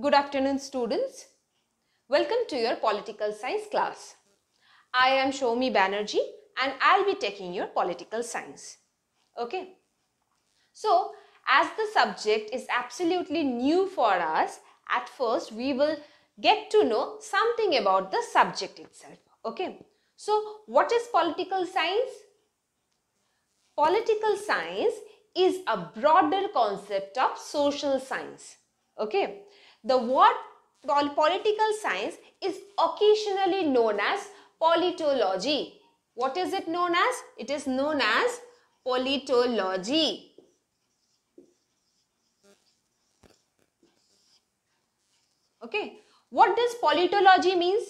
Good afternoon students. Welcome to your political science class. I am Shomi Banerjee and I'll be taking your political science. Okay. So as the subject is absolutely new for us, at first we will get to know something about the subject itself. Okay. So what is political science? Political science is a broader concept of social science. Okay the word political science is occasionally known as politology. What is it known as? It is known as politology. Okay. What does politology means?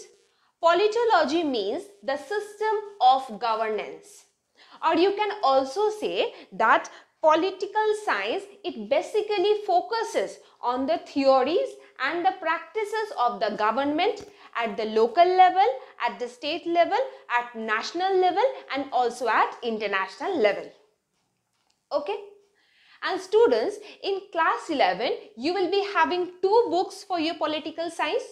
Politology means the system of governance. Or you can also say that political science, it basically focuses on the theories and the practices of the government at the local level, at the state level, at national level and also at international level. Okay. And students, in class 11, you will be having two books for your political science.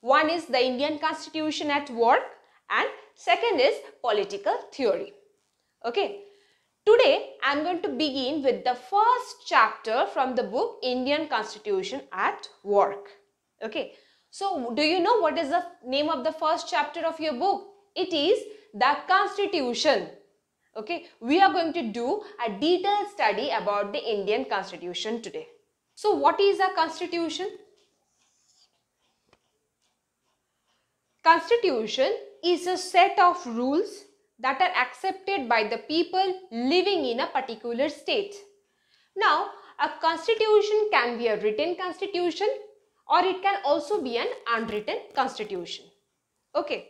One is the Indian Constitution at Work and second is political theory. Okay. Today, I'm going to begin with the first chapter from the book Indian Constitution at Work. Okay, so do you know what is the name of the first chapter of your book? It is the Constitution. Okay, we are going to do a detailed study about the Indian Constitution today. So what is a Constitution? Constitution is a set of rules that are accepted by the people living in a particular state. Now, a constitution can be a written constitution or it can also be an unwritten constitution. Okay.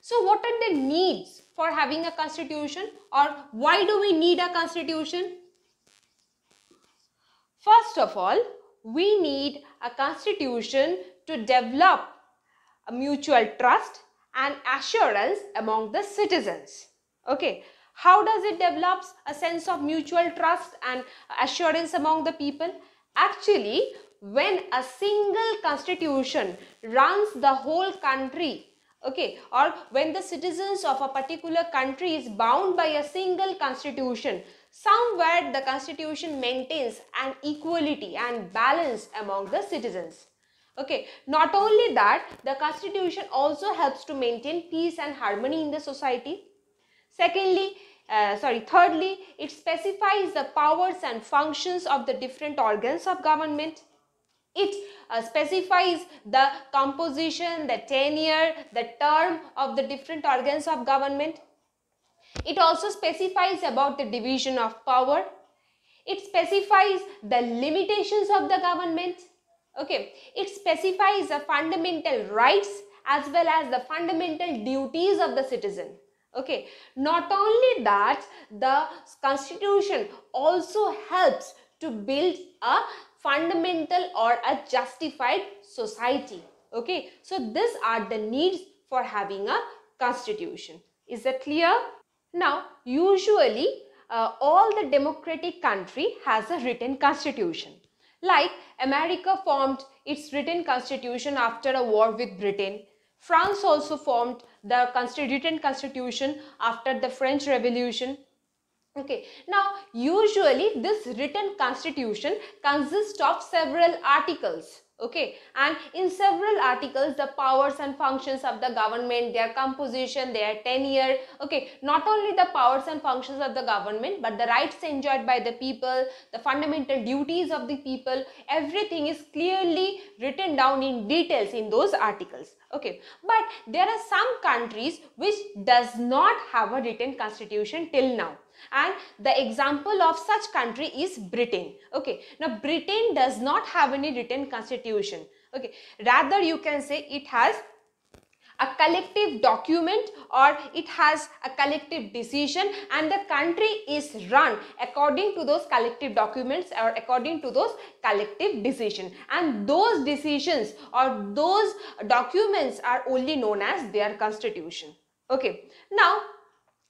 So what are the needs for having a constitution or why do we need a constitution? First of all, we need a constitution to develop a mutual trust and assurance among the citizens. Okay. How does it develops a sense of mutual trust and assurance among the people? Actually, when a single constitution runs the whole country, okay, or when the citizens of a particular country is bound by a single constitution, somewhere the constitution maintains an equality and balance among the citizens. Okay, not only that, the constitution also helps to maintain peace and harmony in the society. Secondly, uh, sorry, thirdly, it specifies the powers and functions of the different organs of government. It uh, specifies the composition, the tenure, the term of the different organs of government. It also specifies about the division of power. It specifies the limitations of the government Okay, it specifies the fundamental rights as well as the fundamental duties of the citizen. Okay, not only that, the constitution also helps to build a fundamental or a justified society. Okay, so these are the needs for having a constitution. Is that clear? Now, usually uh, all the democratic country has a written constitution. Like America formed its written constitution after a war with Britain. France also formed the written constitution after the French Revolution. Okay, now usually this written constitution consists of several articles okay and in several articles the powers and functions of the government their composition their tenure okay not only the powers and functions of the government but the rights enjoyed by the people the fundamental duties of the people everything is clearly written down in details in those articles okay but there are some countries which does not have a written constitution till now and the example of such country is Britain. Okay, now Britain does not have any written constitution. Okay, rather you can say it has a collective document or it has a collective decision and the country is run according to those collective documents or according to those collective decision and those decisions or those documents are only known as their constitution okay now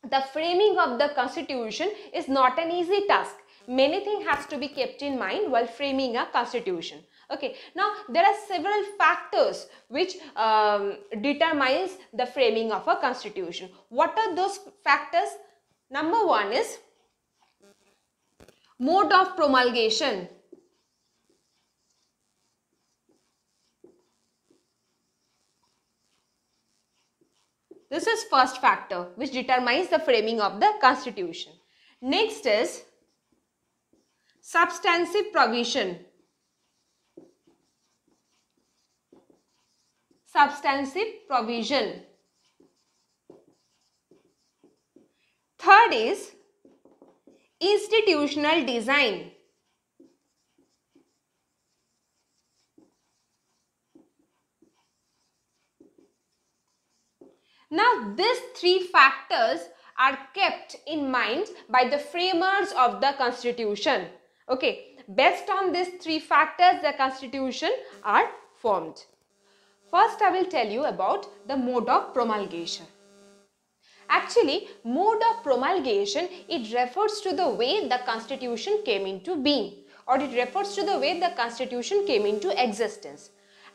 the framing of the constitution is not an easy task many things has to be kept in mind while framing a constitution okay now there are several factors which um, determines the framing of a constitution what are those factors number one is mode of promulgation This is first factor which determines the framing of the constitution. Next is substantive provision. Substantive provision. Third is institutional design. these three factors are kept in mind by the framers of the constitution. Okay, based on these three factors the constitution are formed. First I will tell you about the mode of promulgation. Actually, mode of promulgation, it refers to the way the constitution came into being or it refers to the way the constitution came into existence.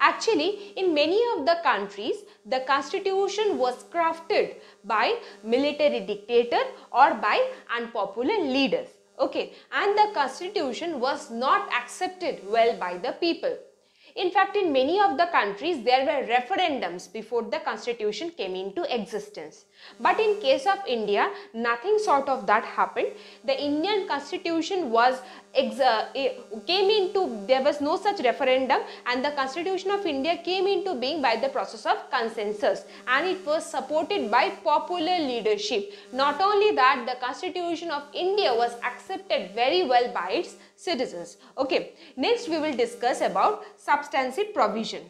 Actually, in many of the countries, the constitution was crafted by military dictator or by unpopular leaders. Okay, and the constitution was not accepted well by the people. In fact, in many of the countries, there were referendums before the constitution came into existence. But in case of India, nothing sort of that happened. The Indian constitution was uh, eh, came into, there was no such referendum and the constitution of India came into being by the process of consensus and it was supported by popular leadership. Not only that, the constitution of India was accepted very well by its citizens. Okay, next we will discuss about substantive provision.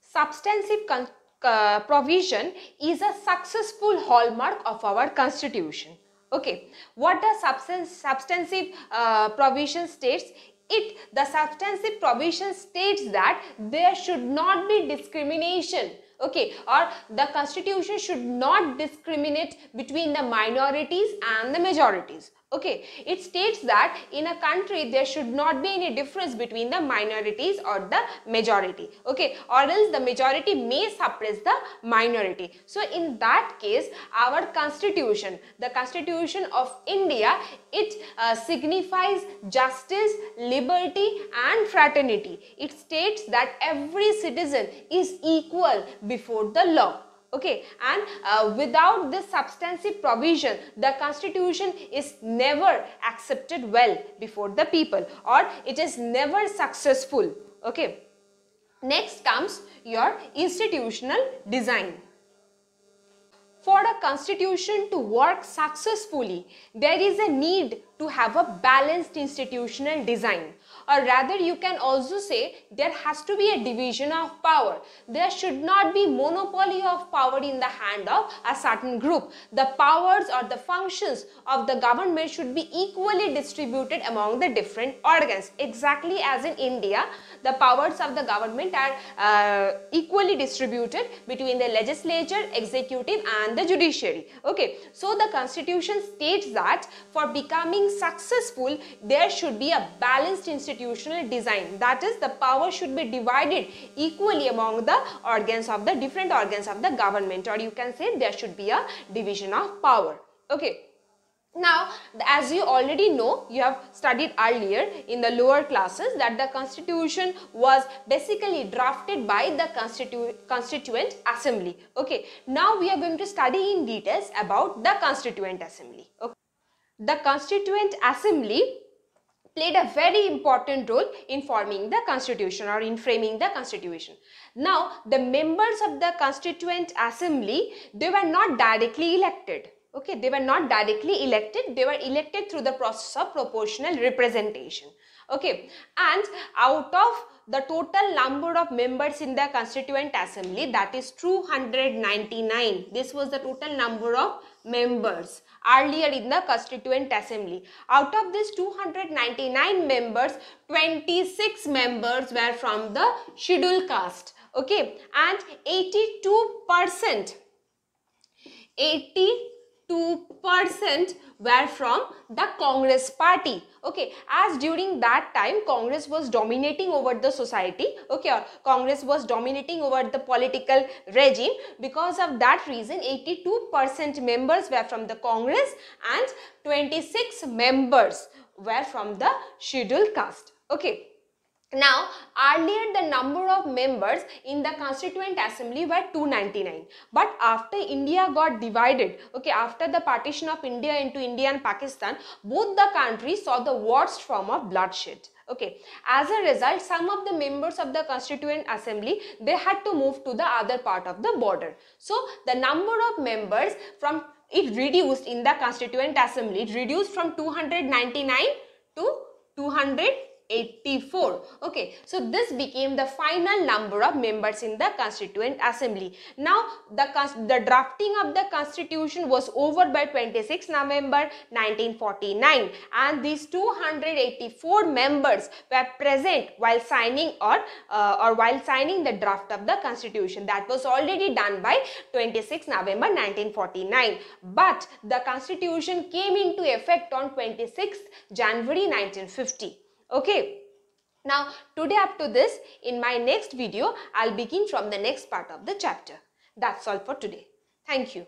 Substantive con uh, provision is a successful hallmark of our constitution. Okay, what the substance, substantive uh, provision states? It, the substantive provision states that there should not be discrimination okay or the constitution should not discriminate between the minorities and the majorities Okay, it states that in a country there should not be any difference between the minorities or the majority. Okay, or else the majority may suppress the minority. So in that case, our constitution, the constitution of India, it uh, signifies justice, liberty and fraternity. It states that every citizen is equal before the law okay and uh, without this substantive provision the constitution is never accepted well before the people or it is never successful okay next comes your institutional design for a constitution to work successfully there is a need to have a balanced institutional design or rather you can also say there has to be a division of power. There should not be monopoly of power in the hand of a certain group. The powers or the functions of the government should be equally distributed among the different organs. Exactly as in India, the powers of the government are uh, equally distributed between the legislature, executive and the judiciary. Okay, so the constitution states that for becoming being successful, there should be a balanced institutional design. That is, the power should be divided equally among the organs of the different organs of the government or you can say there should be a division of power. Okay. Now, as you already know, you have studied earlier in the lower classes that the constitution was basically drafted by the constitu constituent assembly. Okay, now we are going to study in details about the constituent assembly. Okay the Constituent Assembly played a very important role in forming the constitution or in framing the constitution. Now, the members of the Constituent Assembly, they were not directly elected Okay, they were not directly elected, they were elected through the process of proportional representation. Okay, and out of the total number of members in the constituent assembly that is 299 this was the total number of members earlier in the constituent assembly out of these 299 members 26 members were from the scheduled caste okay and 82 percent 82 2% were from the Congress party. Okay, as during that time, Congress was dominating over the society. Okay, or Congress was dominating over the political regime. Because of that reason, 82% members were from the Congress and 26 members were from the scheduled caste. Okay. Now, earlier the number of members in the Constituent Assembly were 299. But after India got divided, okay, after the partition of India into India and Pakistan, both the countries saw the worst form of bloodshed. Okay, as a result, some of the members of the Constituent Assembly, they had to move to the other part of the border. So, the number of members from, it reduced in the Constituent Assembly, it reduced from 299 to 200 84 okay so this became the final number of members in the constituent assembly now the the drafting of the constitution was over by 26 november 1949 and these 284 members were present while signing or uh, or while signing the draft of the constitution that was already done by 26 november 1949 but the constitution came into effect on 26 january 1950 Okay. Now today up to this in my next video I'll begin from the next part of the chapter. That's all for today. Thank you.